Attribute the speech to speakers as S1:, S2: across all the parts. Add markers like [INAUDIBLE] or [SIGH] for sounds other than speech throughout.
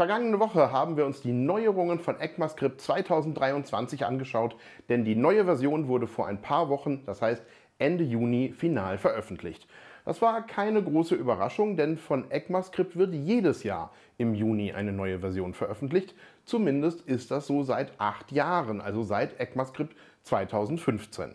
S1: Vergangene Woche haben wir uns die Neuerungen von ECMAScript 2023 angeschaut, denn die neue Version wurde vor ein paar Wochen, das heißt Ende Juni, final veröffentlicht. Das war keine große Überraschung, denn von ECMAScript wird jedes Jahr im Juni eine neue Version veröffentlicht. Zumindest ist das so seit acht Jahren, also seit ECMAScript 2015.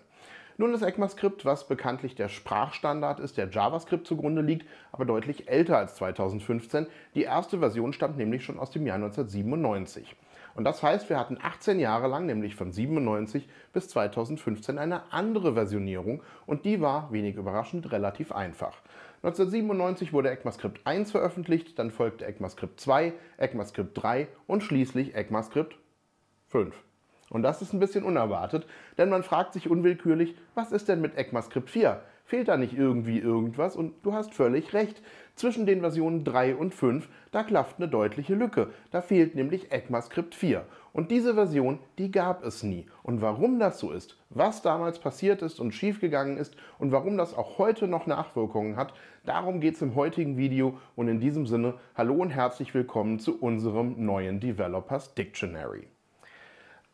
S1: Nun, das ECMAScript, was bekanntlich der Sprachstandard ist, der JavaScript zugrunde liegt, aber deutlich älter als 2015. Die erste Version stammt nämlich schon aus dem Jahr 1997. Und das heißt, wir hatten 18 Jahre lang, nämlich von 97 bis 2015, eine andere Versionierung und die war, wenig überraschend, relativ einfach. 1997 wurde ECMAScript 1 veröffentlicht, dann folgte ECMAScript 2, ECMAScript 3 und schließlich ECMAScript 5. Und das ist ein bisschen unerwartet, denn man fragt sich unwillkürlich, was ist denn mit ECMAScript 4? Fehlt da nicht irgendwie irgendwas? Und du hast völlig recht. Zwischen den Versionen 3 und 5, da klafft eine deutliche Lücke. Da fehlt nämlich ECMAScript 4. Und diese Version, die gab es nie. Und warum das so ist, was damals passiert ist und schiefgegangen ist und warum das auch heute noch Nachwirkungen hat, darum geht es im heutigen Video. Und in diesem Sinne, hallo und herzlich willkommen zu unserem neuen Developers Dictionary.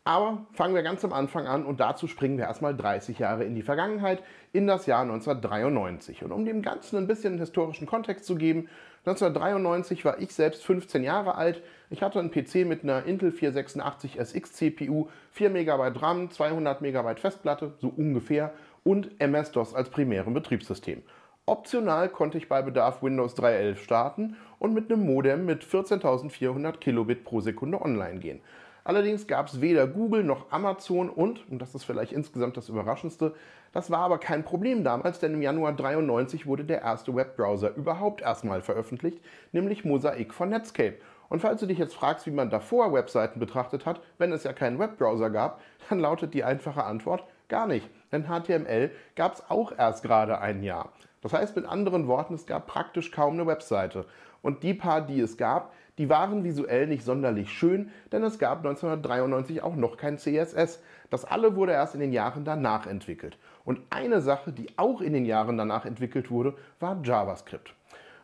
S1: Aber fangen wir ganz am Anfang an und dazu springen wir erstmal 30 Jahre in die Vergangenheit, in das Jahr 1993. Und um dem Ganzen ein bisschen historischen Kontext zu geben, 1993 war ich selbst 15 Jahre alt. Ich hatte einen PC mit einer Intel 486 SX CPU, 4 MB RAM, 200 MB Festplatte, so ungefähr, und MS-DOS als primärem Betriebssystem. Optional konnte ich bei Bedarf Windows 3.11 starten und mit einem Modem mit 14.400 Kilobit pro Sekunde online gehen. Allerdings gab es weder Google noch Amazon und, und das ist vielleicht insgesamt das Überraschendste, das war aber kein Problem damals, denn im Januar 93 wurde der erste Webbrowser überhaupt erstmal veröffentlicht, nämlich Mosaic von Netscape. Und falls du dich jetzt fragst, wie man davor Webseiten betrachtet hat, wenn es ja keinen Webbrowser gab, dann lautet die einfache Antwort gar nicht. Denn HTML gab es auch erst gerade ein Jahr. Das heißt mit anderen Worten, es gab praktisch kaum eine Webseite. Und die paar, die es gab, die waren visuell nicht sonderlich schön, denn es gab 1993 auch noch kein CSS. Das alle wurde erst in den Jahren danach entwickelt. Und eine Sache, die auch in den Jahren danach entwickelt wurde, war JavaScript.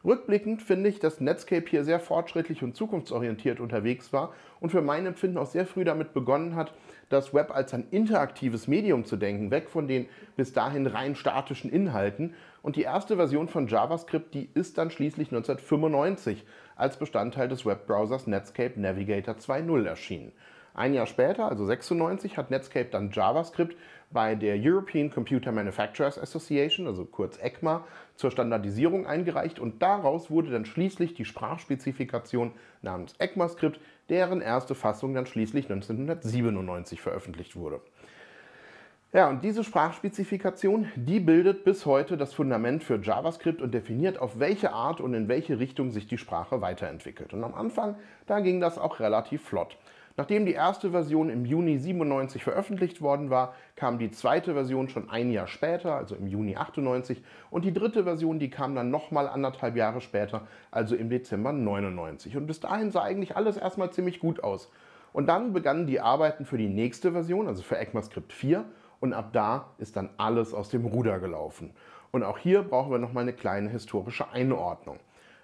S1: Rückblickend finde ich, dass Netscape hier sehr fortschrittlich und zukunftsorientiert unterwegs war und für mein Empfinden auch sehr früh damit begonnen hat, das Web als ein interaktives Medium zu denken, weg von den bis dahin rein statischen Inhalten. Und die erste Version von JavaScript, die ist dann schließlich 1995 als Bestandteil des Webbrowsers Netscape Navigator 2.0 erschienen. Ein Jahr später, also 96, hat Netscape dann JavaScript bei der European Computer Manufacturers Association, also kurz ECMA, zur Standardisierung eingereicht und daraus wurde dann schließlich die Sprachspezifikation namens ECMAScript, deren erste Fassung dann schließlich 1997 veröffentlicht wurde. Ja, und diese Sprachspezifikation, die bildet bis heute das Fundament für JavaScript und definiert, auf welche Art und in welche Richtung sich die Sprache weiterentwickelt. Und am Anfang, da ging das auch relativ flott. Nachdem die erste Version im Juni 97 veröffentlicht worden war, kam die zweite Version schon ein Jahr später, also im Juni 98, und die dritte Version, die kam dann nochmal anderthalb Jahre später, also im Dezember 99. Und bis dahin sah eigentlich alles erstmal ziemlich gut aus. Und dann begannen die Arbeiten für die nächste Version, also für ECMAScript 4, und ab da ist dann alles aus dem Ruder gelaufen. Und auch hier brauchen wir nochmal eine kleine historische Einordnung.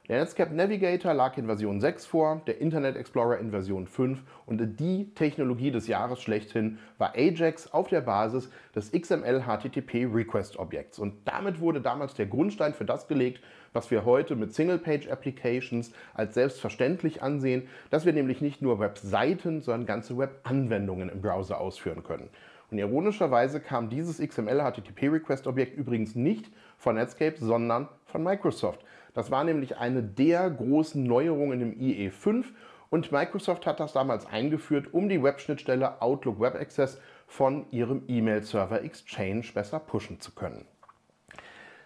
S1: Der Netscape Navigator lag in Version 6 vor, der Internet Explorer in Version 5 und die Technologie des Jahres schlechthin war Ajax auf der Basis des XML-HTTP-Request-Objekts. Und damit wurde damals der Grundstein für das gelegt, was wir heute mit Single-Page-Applications als selbstverständlich ansehen, dass wir nämlich nicht nur Webseiten, sondern ganze Web-Anwendungen im Browser ausführen können. Und ironischerweise kam dieses XML-HTTP-Request-Objekt übrigens nicht von Netscape, sondern von Microsoft. Das war nämlich eine der großen Neuerungen im IE5 und Microsoft hat das damals eingeführt, um die Webschnittstelle Outlook Web Access von ihrem E-Mail-Server Exchange besser pushen zu können.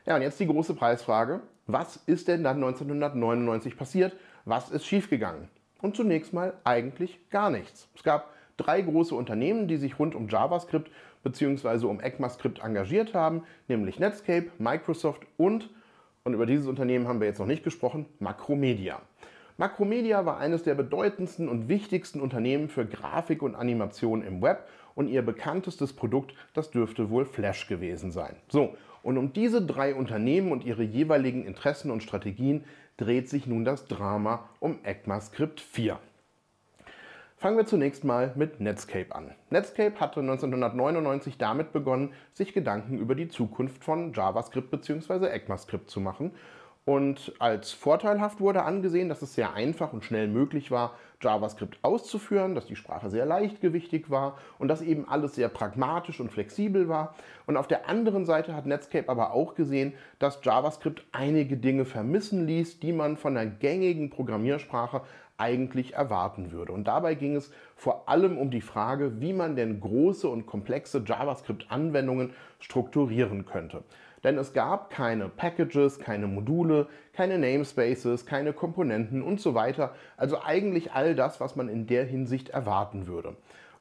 S1: Ja, und jetzt die große Preisfrage. Was ist denn dann 1999 passiert? Was ist schiefgegangen? Und zunächst mal eigentlich gar nichts. Es gab drei große Unternehmen, die sich rund um JavaScript bzw. um ECMAScript engagiert haben, nämlich Netscape, Microsoft und, und über dieses Unternehmen haben wir jetzt noch nicht gesprochen, Macromedia. Macromedia war eines der bedeutendsten und wichtigsten Unternehmen für Grafik und Animation im Web und ihr bekanntestes Produkt, das dürfte wohl Flash gewesen sein. So, und um diese drei Unternehmen und ihre jeweiligen Interessen und Strategien dreht sich nun das Drama um ECMAScript 4. Fangen wir zunächst mal mit Netscape an. Netscape hatte 1999 damit begonnen, sich Gedanken über die Zukunft von JavaScript bzw. ECMAScript zu machen. Und als vorteilhaft wurde angesehen, dass es sehr einfach und schnell möglich war, JavaScript auszuführen, dass die Sprache sehr leichtgewichtig war und dass eben alles sehr pragmatisch und flexibel war. Und auf der anderen Seite hat Netscape aber auch gesehen, dass JavaScript einige Dinge vermissen ließ, die man von der gängigen Programmiersprache eigentlich erwarten würde. Und dabei ging es vor allem um die Frage, wie man denn große und komplexe JavaScript-Anwendungen strukturieren könnte. Denn es gab keine Packages, keine Module, keine Namespaces, keine Komponenten und so weiter. Also eigentlich all das, was man in der Hinsicht erwarten würde.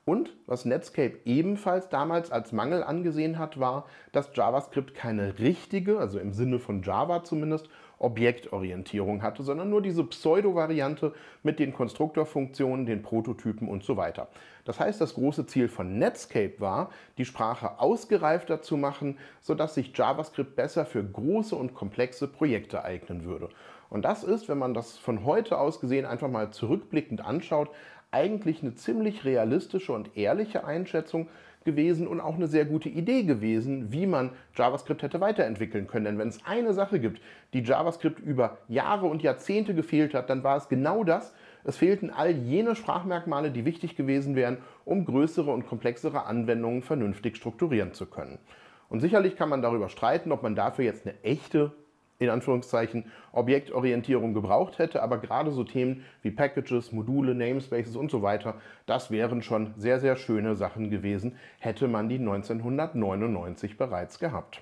S1: Und was Netscape ebenfalls damals als Mangel angesehen hat, war, dass JavaScript keine richtige, also im Sinne von Java zumindest, Objektorientierung hatte, sondern nur diese Pseudo-Variante mit den Konstruktorfunktionen, den Prototypen und so weiter. Das heißt, das große Ziel von Netscape war, die Sprache ausgereifter zu machen, sodass sich JavaScript besser für große und komplexe Projekte eignen würde. Und das ist, wenn man das von heute aus gesehen einfach mal zurückblickend anschaut, eigentlich eine ziemlich realistische und ehrliche Einschätzung, gewesen und auch eine sehr gute Idee gewesen, wie man JavaScript hätte weiterentwickeln können. Denn wenn es eine Sache gibt, die JavaScript über Jahre und Jahrzehnte gefehlt hat, dann war es genau das, es fehlten all jene Sprachmerkmale, die wichtig gewesen wären, um größere und komplexere Anwendungen vernünftig strukturieren zu können. Und sicherlich kann man darüber streiten, ob man dafür jetzt eine echte in Anführungszeichen Objektorientierung gebraucht hätte, aber gerade so Themen wie Packages, Module, Namespaces und so weiter, das wären schon sehr, sehr schöne Sachen gewesen, hätte man die 1999 bereits gehabt.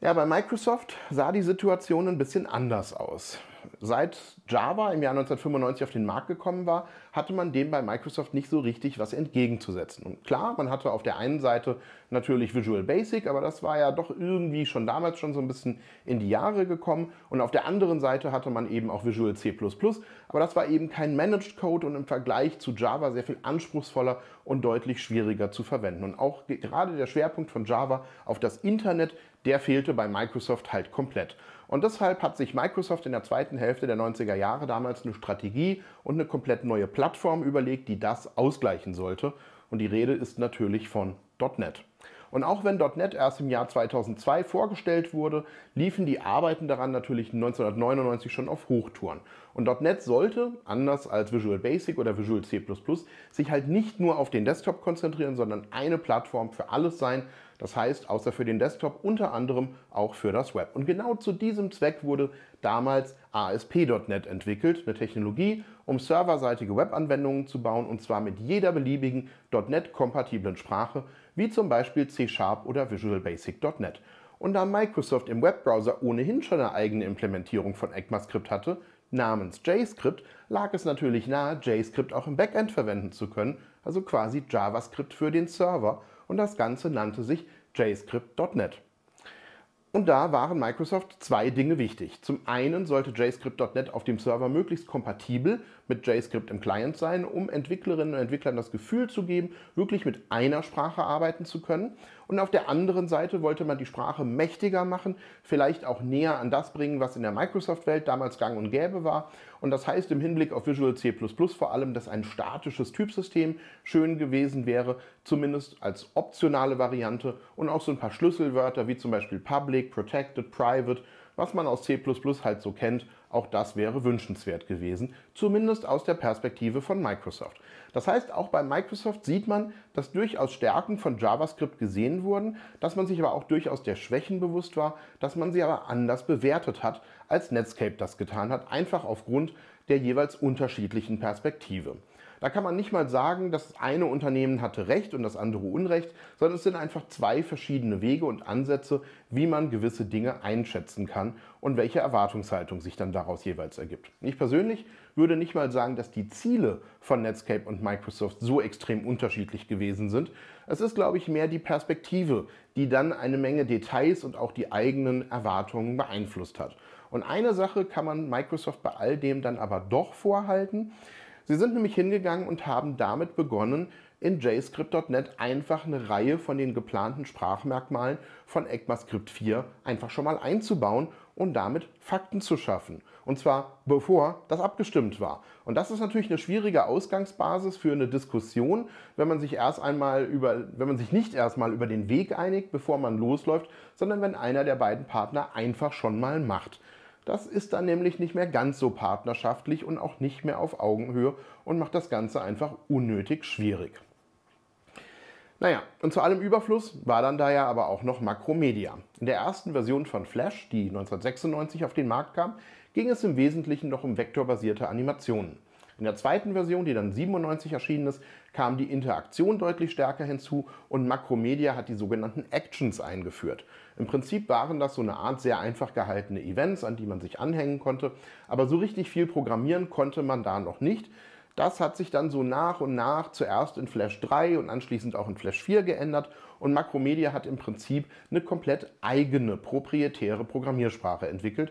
S1: Ja, bei Microsoft sah die Situation ein bisschen anders aus. Seit Java im Jahr 1995 auf den Markt gekommen war, hatte man dem bei Microsoft nicht so richtig was entgegenzusetzen. Und klar, man hatte auf der einen Seite natürlich Visual Basic, aber das war ja doch irgendwie schon damals schon so ein bisschen in die Jahre gekommen. Und auf der anderen Seite hatte man eben auch Visual C++, aber das war eben kein Managed Code und im Vergleich zu Java sehr viel anspruchsvoller und deutlich schwieriger zu verwenden. Und auch gerade der Schwerpunkt von Java auf das Internet, der fehlte bei Microsoft halt komplett. Und deshalb hat sich Microsoft in der zweiten Hälfte der 90er Jahre damals eine Strategie und eine komplett neue Plattform überlegt, die das ausgleichen sollte. Und die Rede ist natürlich von .NET. Und auch wenn .NET erst im Jahr 2002 vorgestellt wurde, liefen die Arbeiten daran natürlich 1999 schon auf Hochtouren. Und .NET sollte, anders als Visual Basic oder Visual C++, sich halt nicht nur auf den Desktop konzentrieren, sondern eine Plattform für alles sein, das heißt, außer für den Desktop unter anderem auch für das Web. Und genau zu diesem Zweck wurde damals ASP.NET entwickelt, eine Technologie, um serverseitige Webanwendungen zu bauen und zwar mit jeder beliebigen .NET-kompatiblen Sprache, wie zum Beispiel C Sharp oder Visual Basic .NET. Und da Microsoft im Webbrowser ohnehin schon eine eigene Implementierung von ECMAScript hatte, namens JScript, lag es natürlich nahe, JScript auch im Backend verwenden zu können, also quasi JavaScript für den Server. Und das Ganze nannte sich JScript.NET. Und da waren Microsoft zwei Dinge wichtig. Zum einen sollte JScript.NET auf dem Server möglichst kompatibel mit JScript im Client sein, um Entwicklerinnen und Entwicklern das Gefühl zu geben, wirklich mit einer Sprache arbeiten zu können. Und auf der anderen Seite wollte man die Sprache mächtiger machen, vielleicht auch näher an das bringen, was in der Microsoft-Welt damals gang und gäbe war. Und das heißt im Hinblick auf Visual C++ vor allem, dass ein statisches Typsystem schön gewesen wäre, zumindest als optionale Variante und auch so ein paar Schlüsselwörter wie zum Beispiel Public, Protected, Private, was man aus C++ halt so kennt, auch das wäre wünschenswert gewesen, zumindest aus der Perspektive von Microsoft. Das heißt, auch bei Microsoft sieht man, dass durchaus Stärken von JavaScript gesehen wurden, dass man sich aber auch durchaus der Schwächen bewusst war, dass man sie aber anders bewertet hat, als Netscape das getan hat, einfach aufgrund der jeweils unterschiedlichen Perspektive. Da kann man nicht mal sagen, dass das eine Unternehmen hatte Recht und das andere Unrecht, sondern es sind einfach zwei verschiedene Wege und Ansätze, wie man gewisse Dinge einschätzen kann und welche Erwartungshaltung sich dann daraus jeweils ergibt. Ich persönlich würde nicht mal sagen, dass die Ziele von Netscape und Microsoft so extrem unterschiedlich gewesen sind. Es ist, glaube ich, mehr die Perspektive, die dann eine Menge Details und auch die eigenen Erwartungen beeinflusst hat. Und eine Sache kann man Microsoft bei all dem dann aber doch vorhalten. Sie sind nämlich hingegangen und haben damit begonnen, in JScript.net einfach eine Reihe von den geplanten Sprachmerkmalen von ECMAScript 4 einfach schon mal einzubauen und damit Fakten zu schaffen. Und zwar bevor das abgestimmt war. Und das ist natürlich eine schwierige Ausgangsbasis für eine Diskussion, wenn man sich erst einmal über, wenn man sich nicht erstmal über den Weg einigt, bevor man losläuft, sondern wenn einer der beiden Partner einfach schon mal macht. Das ist dann nämlich nicht mehr ganz so partnerschaftlich und auch nicht mehr auf Augenhöhe und macht das Ganze einfach unnötig schwierig. Naja, und zu allem Überfluss war dann da ja aber auch noch Makromedia. In der ersten Version von Flash, die 1996 auf den Markt kam, ging es im Wesentlichen noch um vektorbasierte Animationen. In der zweiten Version, die dann 97 erschienen ist, kam die Interaktion deutlich stärker hinzu und Makromedia hat die sogenannten Actions eingeführt. Im Prinzip waren das so eine Art sehr einfach gehaltene Events, an die man sich anhängen konnte, aber so richtig viel programmieren konnte man da noch nicht. Das hat sich dann so nach und nach zuerst in Flash 3 und anschließend auch in Flash 4 geändert und Macromedia hat im Prinzip eine komplett eigene proprietäre Programmiersprache entwickelt.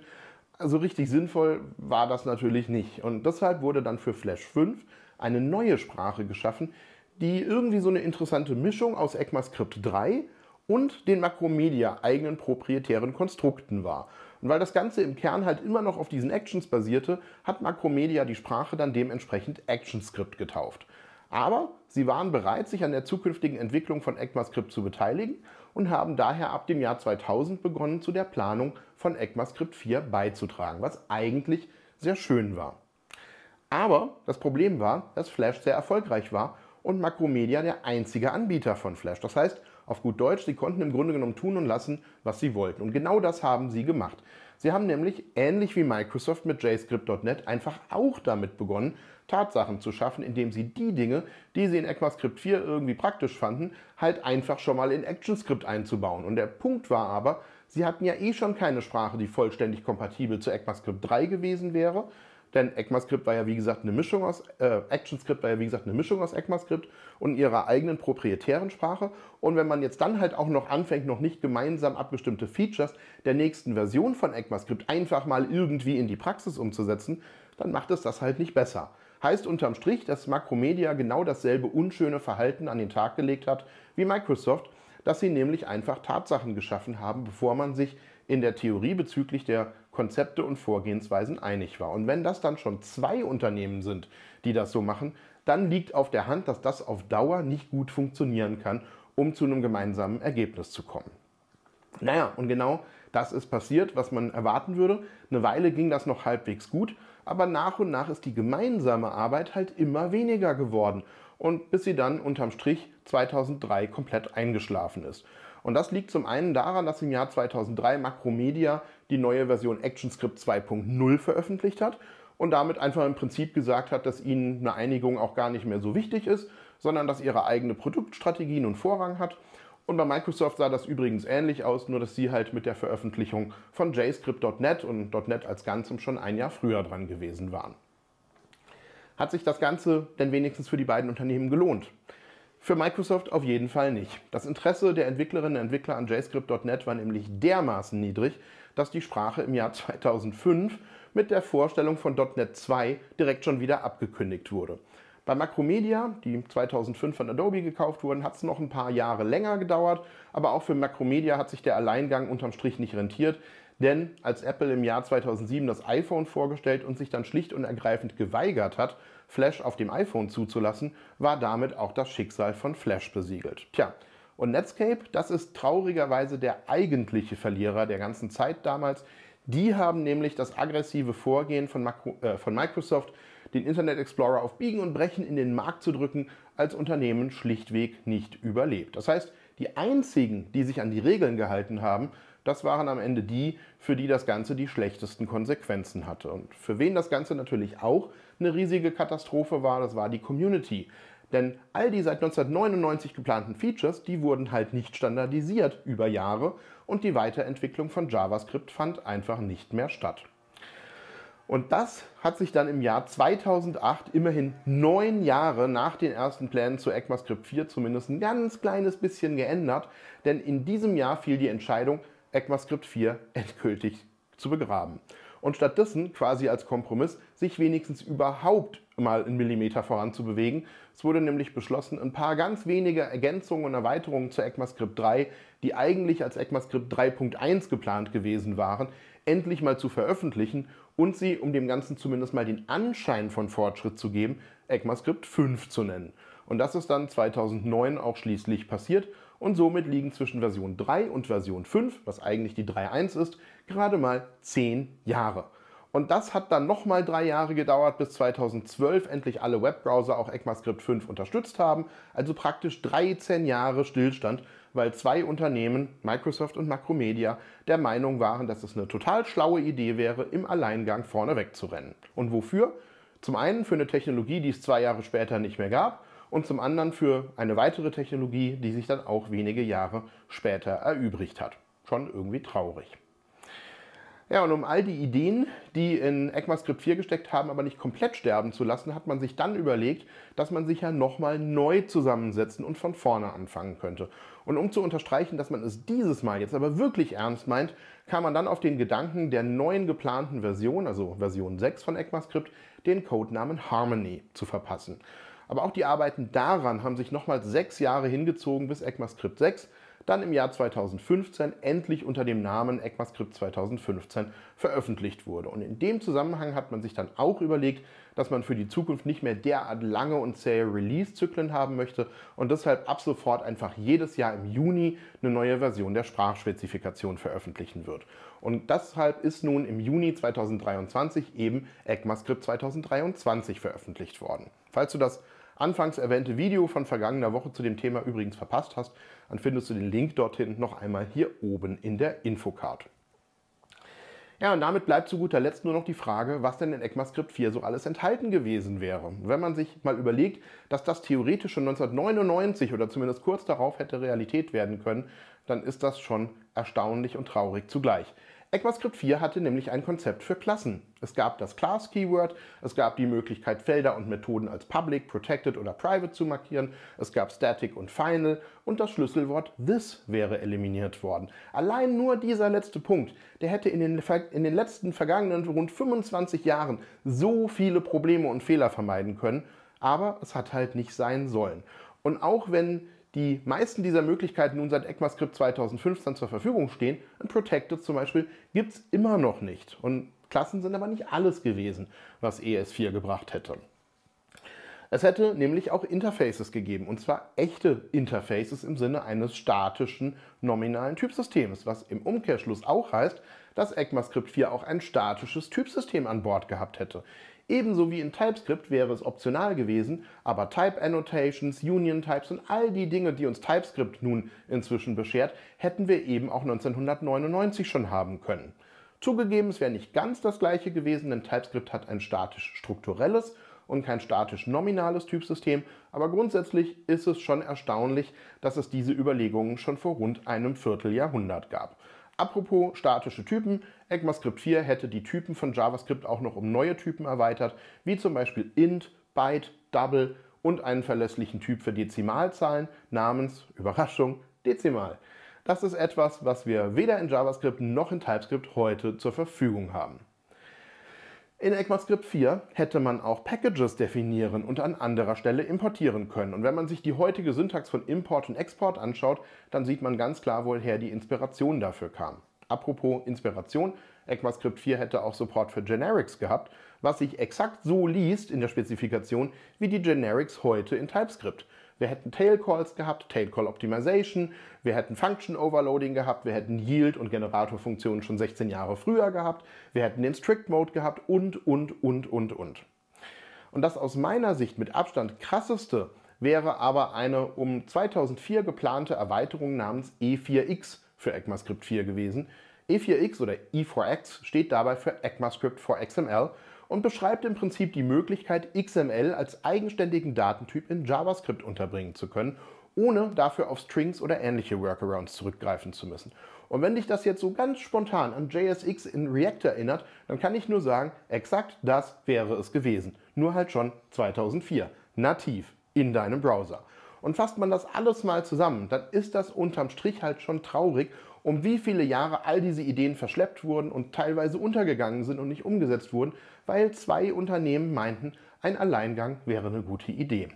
S1: Also richtig sinnvoll war das natürlich nicht und deshalb wurde dann für Flash 5 eine neue Sprache geschaffen, die irgendwie so eine interessante Mischung aus ECMAScript 3 und den Makromedia eigenen proprietären Konstrukten war. Und weil das Ganze im Kern halt immer noch auf diesen Actions basierte, hat Makromedia die Sprache dann dementsprechend ActionScript getauft. Aber sie waren bereit, sich an der zukünftigen Entwicklung von ECMAScript zu beteiligen und haben daher ab dem Jahr 2000 begonnen, zu der Planung von ECMAScript 4 beizutragen, was eigentlich sehr schön war. Aber das Problem war, dass Flash sehr erfolgreich war und Makromedia der einzige Anbieter von Flash. Das heißt, auf gut Deutsch, sie konnten im Grunde genommen tun und lassen, was sie wollten. Und genau das haben sie gemacht. Sie haben nämlich, ähnlich wie Microsoft mit JScript.net, einfach auch damit begonnen, Tatsachen zu schaffen, indem sie die Dinge, die sie in ECMAScript 4 irgendwie praktisch fanden, halt einfach schon mal in ActionScript einzubauen. Und der Punkt war aber, sie hatten ja eh schon keine Sprache, die vollständig kompatibel zu ECMAScript 3 gewesen wäre denn ECMAScript war ja wie gesagt eine Mischung aus, äh, ActionScript war ja wie gesagt eine Mischung aus ECMAScript und ihrer eigenen proprietären Sprache. Und wenn man jetzt dann halt auch noch anfängt, noch nicht gemeinsam abgestimmte Features der nächsten Version von ECMAScript einfach mal irgendwie in die Praxis umzusetzen, dann macht es das halt nicht besser. Heißt unterm Strich, dass Macromedia genau dasselbe unschöne Verhalten an den Tag gelegt hat wie Microsoft, dass sie nämlich einfach Tatsachen geschaffen haben, bevor man sich in der Theorie bezüglich der Konzepte und Vorgehensweisen einig war. Und wenn das dann schon zwei Unternehmen sind, die das so machen, dann liegt auf der Hand, dass das auf Dauer nicht gut funktionieren kann, um zu einem gemeinsamen Ergebnis zu kommen. Naja, und genau das ist passiert, was man erwarten würde. Eine Weile ging das noch halbwegs gut, aber nach und nach ist die gemeinsame Arbeit halt immer weniger geworden und bis sie dann unterm Strich 2003 komplett eingeschlafen ist. Und das liegt zum einen daran, dass im Jahr 2003 Macromedia die neue Version ActionScript 2.0 veröffentlicht hat und damit einfach im Prinzip gesagt hat, dass ihnen eine Einigung auch gar nicht mehr so wichtig ist, sondern dass ihre eigene Produktstrategie nun Vorrang hat. Und bei Microsoft sah das übrigens ähnlich aus, nur dass sie halt mit der Veröffentlichung von JScript.net und .NET als Ganzem schon ein Jahr früher dran gewesen waren. Hat sich das Ganze denn wenigstens für die beiden Unternehmen gelohnt? Für Microsoft auf jeden Fall nicht. Das Interesse der Entwicklerinnen und Entwickler an JScript.net war nämlich dermaßen niedrig, dass die Sprache im Jahr 2005 [LAUGHS] mit der Vorstellung von .NET 2 direkt schon wieder abgekündigt wurde. Bei Macromedia, die 2005 von Adobe gekauft wurden, hat es noch ein paar Jahre länger gedauert, aber auch für Macromedia hat sich der Alleingang unterm Strich nicht rentiert, denn als Apple im Jahr 2007 das iPhone vorgestellt und sich dann schlicht und ergreifend geweigert hat, Flash auf dem iPhone zuzulassen, war damit auch das Schicksal von Flash besiegelt. Tja, und Netscape, das ist traurigerweise der eigentliche Verlierer der ganzen Zeit damals. Die haben nämlich das aggressive Vorgehen von, Macro, äh, von Microsoft, den Internet Explorer auf Biegen und Brechen in den Markt zu drücken, als Unternehmen schlichtweg nicht überlebt. Das heißt, die einzigen, die sich an die Regeln gehalten haben, das waren am Ende die, für die das Ganze die schlechtesten Konsequenzen hatte. Und für wen das Ganze natürlich auch eine riesige Katastrophe war, das war die Community. Denn all die seit 1999 geplanten Features, die wurden halt nicht standardisiert über Jahre und die Weiterentwicklung von JavaScript fand einfach nicht mehr statt. Und das hat sich dann im Jahr 2008, immerhin neun Jahre nach den ersten Plänen zu ECMAScript 4, zumindest ein ganz kleines bisschen geändert. Denn in diesem Jahr fiel die Entscheidung, ECMAScript 4 [LAUGHS] endgültig zu begraben. Und stattdessen quasi als Kompromiss sich wenigstens überhaupt mal einen Millimeter voranzubewegen. Es wurde nämlich beschlossen, ein paar ganz wenige Ergänzungen und Erweiterungen zu ECMAScript 3, die eigentlich als ECMAScript 3.1 geplant gewesen waren, endlich mal zu veröffentlichen und sie, um dem Ganzen zumindest mal den Anschein von Fortschritt zu geben, ECMAScript 5 zu nennen. Und das ist dann 2009 auch schließlich passiert und somit liegen zwischen Version 3 und Version 5, was eigentlich die 3.1 ist, gerade mal 10 Jahre. Und das hat dann nochmal drei Jahre gedauert, bis 2012 endlich alle Webbrowser auch ECMAScript 5 unterstützt haben. Also praktisch 13 Jahre Stillstand, weil zwei Unternehmen, Microsoft und Macromedia, der Meinung waren, dass es eine total schlaue Idee wäre, im Alleingang vorneweg zu rennen. Und wofür? Zum einen für eine Technologie, die es zwei Jahre später nicht mehr gab und zum anderen für eine weitere Technologie, die sich dann auch wenige Jahre später erübrigt hat. Schon irgendwie traurig. Ja, und um all die Ideen, die in ECMAScript 4 gesteckt haben, aber nicht komplett sterben zu lassen, hat man sich dann überlegt, dass man sich ja nochmal neu zusammensetzen und von vorne anfangen könnte. Und um zu unterstreichen, dass man es dieses Mal jetzt aber wirklich ernst meint, kam man dann auf den Gedanken der neuen geplanten Version, also Version 6 von ECMAScript, den Codenamen Harmony zu verpassen. Aber auch die Arbeiten daran haben sich nochmals sechs Jahre hingezogen bis ECMAScript 6, dann im Jahr 2015 endlich unter dem Namen ECMAScript 2015 veröffentlicht wurde. Und in dem Zusammenhang hat man sich dann auch überlegt, dass man für die Zukunft nicht mehr derart lange und zähe Release-Zyklen haben möchte und deshalb ab sofort einfach jedes Jahr im Juni eine neue Version der Sprachspezifikation veröffentlichen wird. Und deshalb ist nun im Juni 2023 eben ECMAScript 2023 veröffentlicht worden. Falls du das anfangs erwähnte Video von vergangener Woche zu dem Thema übrigens verpasst hast, dann findest du den Link dorthin noch einmal hier oben in der Infocard. Ja, und damit bleibt zu guter Letzt nur noch die Frage, was denn in ECMAScript 4 so alles enthalten gewesen wäre. Wenn man sich mal überlegt, dass das theoretisch schon 1999 oder zumindest kurz darauf hätte Realität werden können, dann ist das schon erstaunlich und traurig zugleich. ECMAScript 4 hatte nämlich ein Konzept für Klassen. Es gab das Class-Keyword, es gab die Möglichkeit, Felder und Methoden als Public, Protected oder Private zu markieren, es gab Static und Final und das Schlüsselwort This wäre eliminiert worden. Allein nur dieser letzte Punkt, der hätte in den, in den letzten vergangenen rund 25 Jahren so viele Probleme und Fehler vermeiden können, aber es hat halt nicht sein sollen. Und auch wenn die meisten dieser Möglichkeiten nun seit ECMAScript 2015 zur Verfügung stehen, ein Protected zum Beispiel, gibt es immer noch nicht. Und Klassen sind aber nicht alles gewesen, was ES4 gebracht hätte. Es hätte nämlich auch Interfaces gegeben, und zwar echte Interfaces im Sinne eines statischen nominalen Typsystems, was im Umkehrschluss auch heißt, dass ECMAScript 4 auch ein statisches Typsystem an Bord gehabt hätte, Ebenso wie in TypeScript wäre es optional gewesen, aber Type Annotations, Union Types und all die Dinge, die uns TypeScript nun inzwischen beschert, hätten wir eben auch 1999 schon haben können. Zugegeben, es wäre nicht ganz das gleiche gewesen, denn TypeScript hat ein statisch strukturelles und kein statisch nominales Typsystem, aber grundsätzlich ist es schon erstaunlich, dass es diese Überlegungen schon vor rund einem Vierteljahrhundert gab. Apropos statische Typen, ECMAScript 4 hätte die Typen von JavaScript auch noch um neue Typen erweitert, wie zum Beispiel int, byte, double und einen verlässlichen Typ für Dezimalzahlen namens, Überraschung, Dezimal. Das ist etwas, was wir weder in JavaScript noch in TypeScript heute zur Verfügung haben. In ECMAScript 4 hätte man auch Packages definieren und an anderer Stelle importieren können. Und wenn man sich die heutige Syntax von Import und Export anschaut, dann sieht man ganz klar, woher die Inspiration dafür kam. Apropos Inspiration, ECMAScript 4 hätte auch Support für Generics gehabt, was sich exakt so liest in der Spezifikation wie die Generics heute in TypeScript. Wir hätten Tail Calls gehabt, Tail Call Optimization, wir hätten Function Overloading gehabt, wir hätten Yield und Generatorfunktionen schon 16 Jahre früher gehabt, wir hätten den Strict Mode gehabt und, und, und, und, und. Und das aus meiner Sicht mit Abstand krasseste wäre aber eine um 2004 geplante Erweiterung namens E4X für ECMAScript 4 gewesen. E4X oder E4X steht dabei für ECMAScript for XML und beschreibt im Prinzip die Möglichkeit, XML als eigenständigen Datentyp in JavaScript unterbringen zu können, ohne dafür auf Strings oder ähnliche Workarounds zurückgreifen zu müssen. Und wenn dich das jetzt so ganz spontan an JSX in React erinnert, dann kann ich nur sagen, exakt das wäre es gewesen. Nur halt schon 2004, nativ in deinem Browser. Und fasst man das alles mal zusammen, dann ist das unterm Strich halt schon traurig um wie viele Jahre all diese Ideen verschleppt wurden und teilweise untergegangen sind und nicht umgesetzt wurden, weil zwei Unternehmen meinten, ein Alleingang wäre eine gute Idee.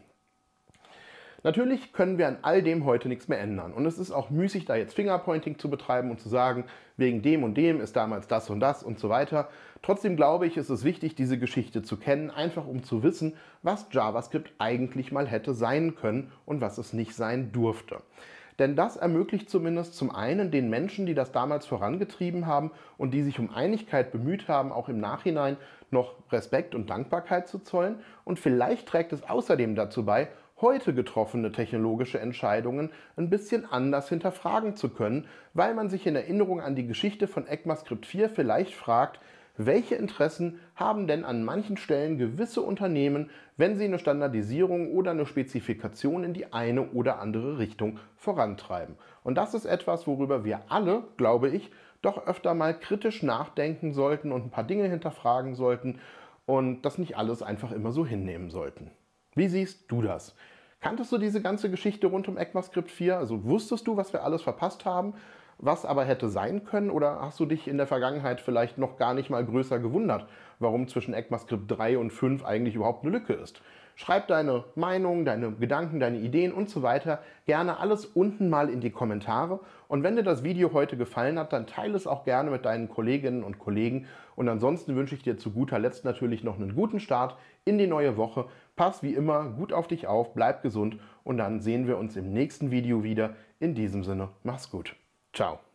S1: Natürlich können wir an all dem heute nichts mehr ändern. Und es ist auch müßig, da jetzt Fingerpointing zu betreiben und zu sagen, wegen dem und dem ist damals das und das und so weiter. Trotzdem glaube ich, ist es wichtig, diese Geschichte zu kennen, einfach um zu wissen, was JavaScript eigentlich mal hätte sein können und was es nicht sein durfte. Denn das ermöglicht zumindest zum einen den Menschen, die das damals vorangetrieben haben und die sich um Einigkeit bemüht haben, auch im Nachhinein noch Respekt und Dankbarkeit zu zollen. Und vielleicht trägt es außerdem dazu bei, heute getroffene technologische Entscheidungen ein bisschen anders hinterfragen zu können, weil man sich in Erinnerung an die Geschichte von ECMAScript 4 vielleicht fragt, welche Interessen haben denn an manchen Stellen gewisse Unternehmen, wenn sie eine Standardisierung oder eine Spezifikation in die eine oder andere Richtung vorantreiben. Und das ist etwas, worüber wir alle, glaube ich, doch öfter mal kritisch nachdenken sollten und ein paar Dinge hinterfragen sollten und das nicht alles einfach immer so hinnehmen sollten. Wie siehst du das? Kanntest du diese ganze Geschichte rund um ECMAScript 4? Also wusstest du, was wir alles verpasst haben? was aber hätte sein können? Oder hast du dich in der Vergangenheit vielleicht noch gar nicht mal größer gewundert, warum zwischen ECMAScript 3 und 5 eigentlich überhaupt eine Lücke ist? Schreib deine Meinung, deine Gedanken, deine Ideen und so weiter gerne alles unten mal in die Kommentare. Und wenn dir das Video heute gefallen hat, dann teile es auch gerne mit deinen Kolleginnen und Kollegen. Und ansonsten wünsche ich dir zu guter Letzt natürlich noch einen guten Start in die neue Woche. Pass wie immer gut auf dich auf, bleib gesund und dann sehen wir uns im nächsten Video wieder. In diesem Sinne, mach's gut. Ciao.